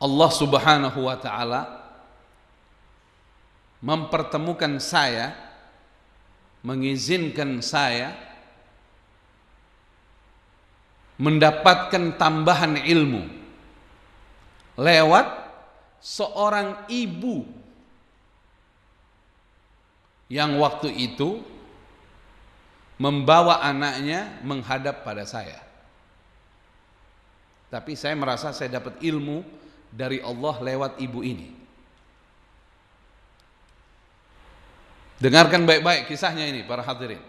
Allah Subhanahu wa taala mempertemukan saya mengizinkan saya mendapatkan tambahan ilmu lewat seorang ibu yang waktu itu membawa anaknya menghadap pada saya. Tapi saya merasa saya dapat ilmu dari Allah lewat ibu ini. Dengarkan baik-baik kisahnya ini para hadirin.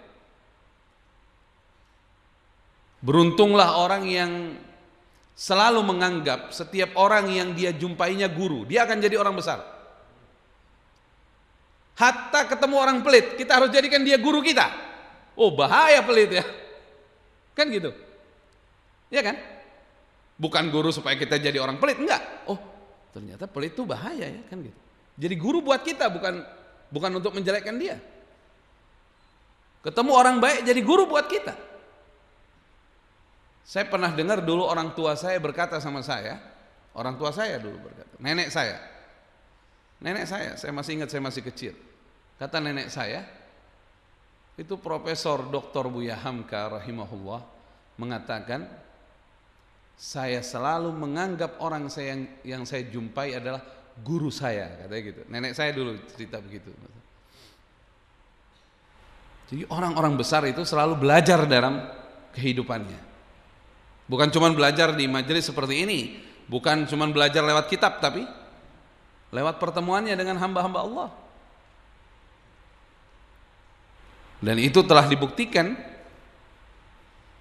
Beruntunglah orang yang selalu menganggap setiap orang yang dia jumpainya guru, dia akan jadi orang besar. Hatta ketemu orang pelit, kita harus jadikan dia guru kita. Oh bahaya pelit ya. Kan gitu. Ya kan? Bukan guru supaya kita jadi orang pelit, enggak. Oh, ternyata pelit itu bahaya ya kan gitu. Jadi guru buat kita bukan bukan untuk menjelekkan dia. Ketemu orang baik jadi guru buat kita. Saya pernah dengar dulu orang tua saya berkata sama saya, orang tua saya dulu berkata, nenek saya. Nenek saya, saya masih ingat saya masih kecil. Kata nenek saya, itu Profesor Dr. Buya Hamka rahimahullah mengatakan saya selalu menganggap orang saya yang, yang saya jumpai adalah guru saya katanya gitu nenek saya dulu cerita begitu jadi orang-orang besar itu selalu belajar dalam kehidupannya bukan cuma belajar di majelis seperti ini bukan cuma belajar lewat kitab tapi lewat pertemuannya dengan hamba-hamba Allah dan itu telah dibuktikan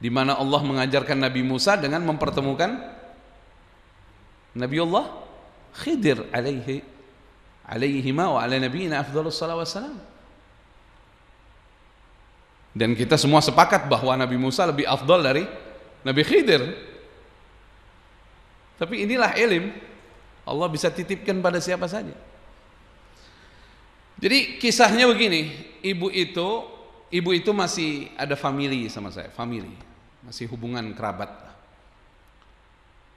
di mana Allah mengajarkan Nabi Musa dengan mempertemukan Nabi Allah Khidir alaihi ma wa ala nabiyina afdhalus salawat wassalam. Dan kita semua sepakat bahwa Nabi Musa lebih afdol dari Nabi Khidir. Tapi inilah ilim Allah bisa titipkan pada siapa saja. Jadi kisahnya begini, ibu itu ibu itu masih ada family sama saya, family masih hubungan kerabat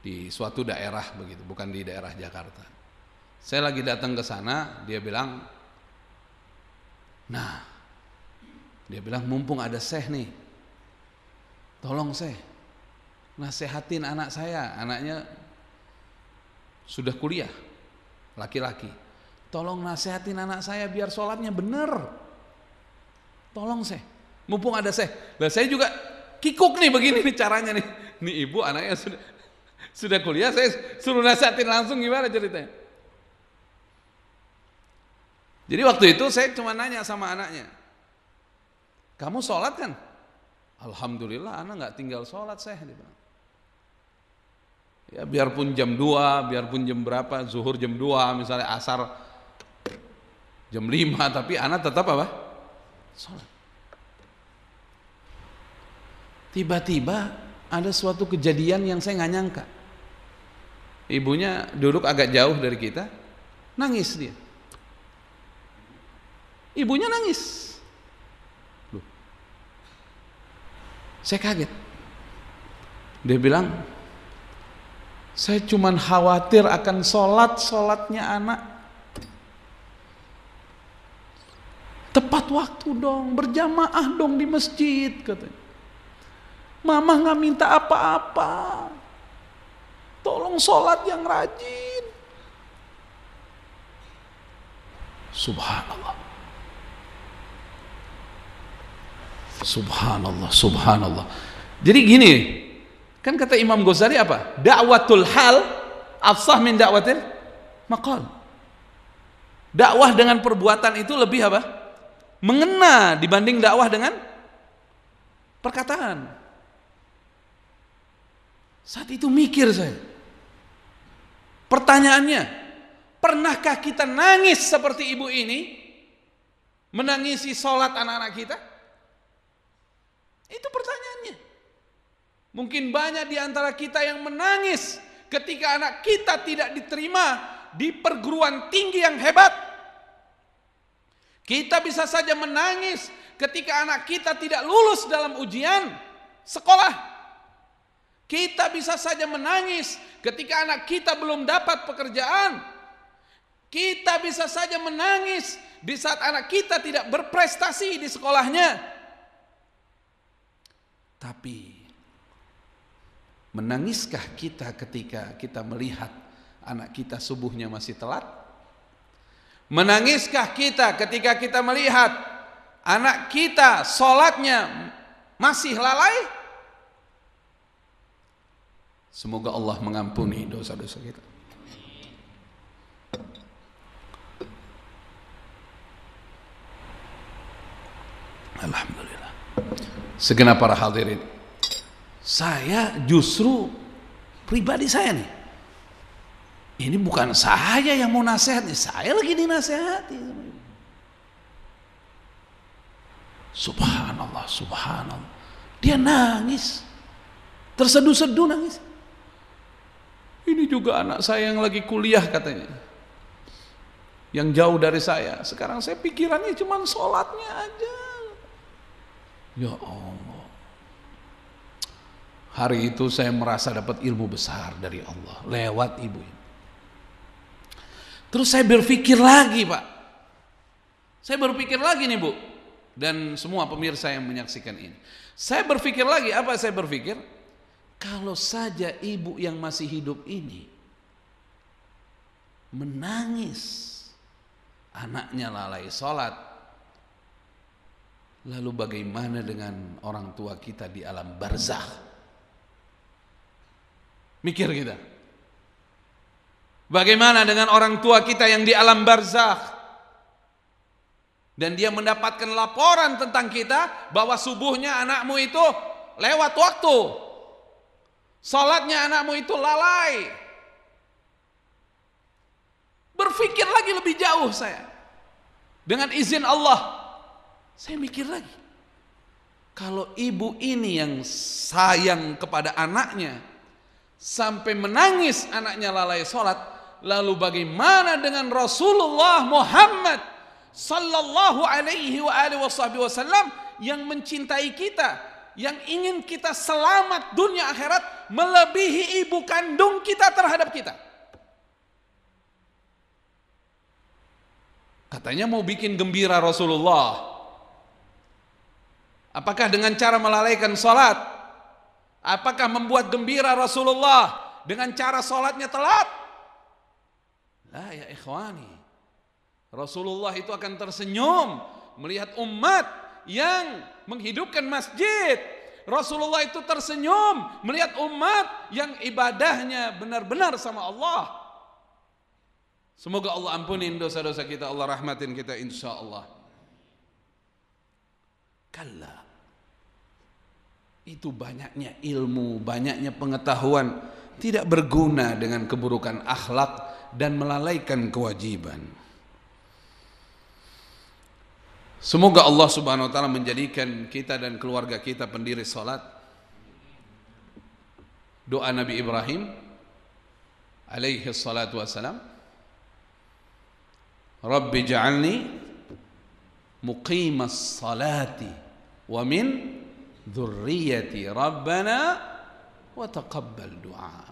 di suatu daerah begitu, bukan di daerah Jakarta. Saya lagi datang ke sana, dia bilang, nah, dia bilang mumpung ada Syekh nih, tolong Syekh, nasehatin anak saya, anaknya sudah kuliah, laki-laki, tolong nasehatin anak saya biar sholatnya bener, tolong Syekh, mumpung ada Syekh, lah saya juga kikuk nih begini nih caranya nih. Nih ibu anaknya sudah sudah kuliah saya suruh nasihatin langsung gimana ceritanya. Jadi waktu itu saya cuma nanya sama anaknya, kamu sholat kan? Alhamdulillah anak nggak tinggal sholat saya. Ya biarpun jam 2, biarpun jam berapa, zuhur jam 2 misalnya asar jam 5 tapi anak tetap apa? Sholat tiba-tiba ada suatu kejadian yang saya nggak nyangka. Ibunya duduk agak jauh dari kita, nangis dia. Ibunya nangis. Loh. Saya kaget. Dia bilang, saya cuma khawatir akan sholat-sholatnya anak. Tepat waktu dong, berjamaah dong di masjid katanya. Mama nggak minta apa-apa. Tolong sholat yang rajin. Subhanallah. Subhanallah, subhanallah. Jadi gini, kan kata Imam Ghazali apa? Da'watul hal afsah min da'watil, maqal. Dakwah dengan perbuatan itu lebih apa? Mengena dibanding dakwah dengan perkataan. Saat itu mikir saya. Pertanyaannya, pernahkah kita nangis seperti ibu ini? Menangisi sholat anak-anak kita? Itu pertanyaannya. Mungkin banyak di antara kita yang menangis ketika anak kita tidak diterima di perguruan tinggi yang hebat. Kita bisa saja menangis ketika anak kita tidak lulus dalam ujian sekolah. Kita bisa saja menangis ketika anak kita belum dapat pekerjaan. Kita bisa saja menangis di saat anak kita tidak berprestasi di sekolahnya. Tapi menangiskah kita ketika kita melihat anak kita subuhnya masih telat? Menangiskah kita ketika kita melihat anak kita sholatnya masih lalai? Semoga Allah mengampuni dosa-dosa kita. Alhamdulillah. Segenap para hadirin, saya justru pribadi saya nih. Ini bukan saya yang mau nasihat nih, saya lagi dinasehati. Subhanallah, subhanallah. Dia nangis. Terseduh-seduh nangis. Ini juga anak saya yang lagi kuliah katanya. Yang jauh dari saya. Sekarang saya pikirannya cuma sholatnya aja. Ya Allah. Hari itu saya merasa dapat ilmu besar dari Allah. Lewat ibu ini. Terus saya berpikir lagi pak. Saya berpikir lagi nih bu. Dan semua pemirsa yang menyaksikan ini. Saya berpikir lagi. Apa saya berpikir? Kalau saja ibu yang masih hidup ini menangis anaknya lalai sholat lalu bagaimana dengan orang tua kita di alam barzah mikir kita bagaimana dengan orang tua kita yang di alam barzah dan dia mendapatkan laporan tentang kita bahwa subuhnya anakmu itu lewat waktu Salatnya anakmu itu lalai. Berpikir lagi lebih jauh saya. Dengan izin Allah, saya mikir lagi. Kalau ibu ini yang sayang kepada anaknya, sampai menangis anaknya lalai sholat, lalu bagaimana dengan Rasulullah Muhammad sallallahu alaihi wa alihi wasallam yang mencintai kita, yang ingin kita selamat dunia akhirat melebihi ibu kandung kita terhadap kita. Katanya mau bikin gembira Rasulullah. Apakah dengan cara melalaikan sholat? Apakah membuat gembira Rasulullah dengan cara sholatnya telat? Lah ya ikhwani. Rasulullah itu akan tersenyum melihat umat yang menghidupkan masjid, Rasulullah itu tersenyum melihat umat yang ibadahnya benar-benar sama Allah. Semoga Allah ampunin dosa-dosa kita, Allah rahmatin kita insya Allah. Kalla. Itu banyaknya ilmu, banyaknya pengetahuan tidak berguna dengan keburukan akhlak dan melalaikan kewajiban. Semoga Allah Subhanahu wa taala menjadikan kita dan keluarga kita pendiri salat. Doa Nabi Ibrahim alaihi salatu wasalam. Rabbi ja'alni muqimas salati wa min dzurriyyati rabbana wa taqabbal du'a.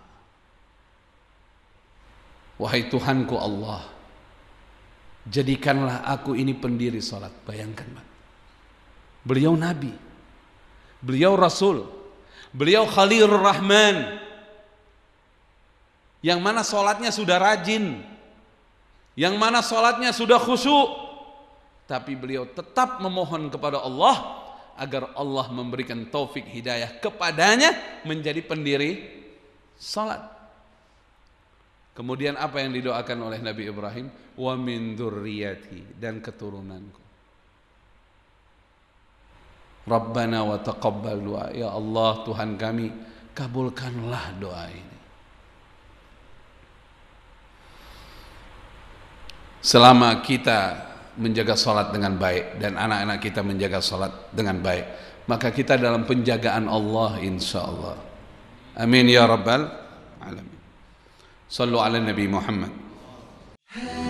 Wahai Tuhanku Allah, Jadikanlah aku ini pendiri sholat. Bayangkan Pak. Beliau Nabi. Beliau Rasul. Beliau Khalilur Rahman. Yang mana sholatnya sudah rajin. Yang mana sholatnya sudah khusyuk. Tapi beliau tetap memohon kepada Allah agar Allah memberikan taufik hidayah kepadanya menjadi pendiri salat. Kemudian apa yang didoakan oleh Nabi Ibrahim? Wa min dzurriyyati dan keturunanku. Rabbana wa taqabbal du'a. Ya Allah Tuhan kami, kabulkanlah doa ini. Selama kita menjaga sholat dengan baik dan anak-anak kita menjaga sholat dengan baik, maka kita dalam penjagaan Allah insya Allah. Amin ya rabbal alamin. صلوا على النبي محمد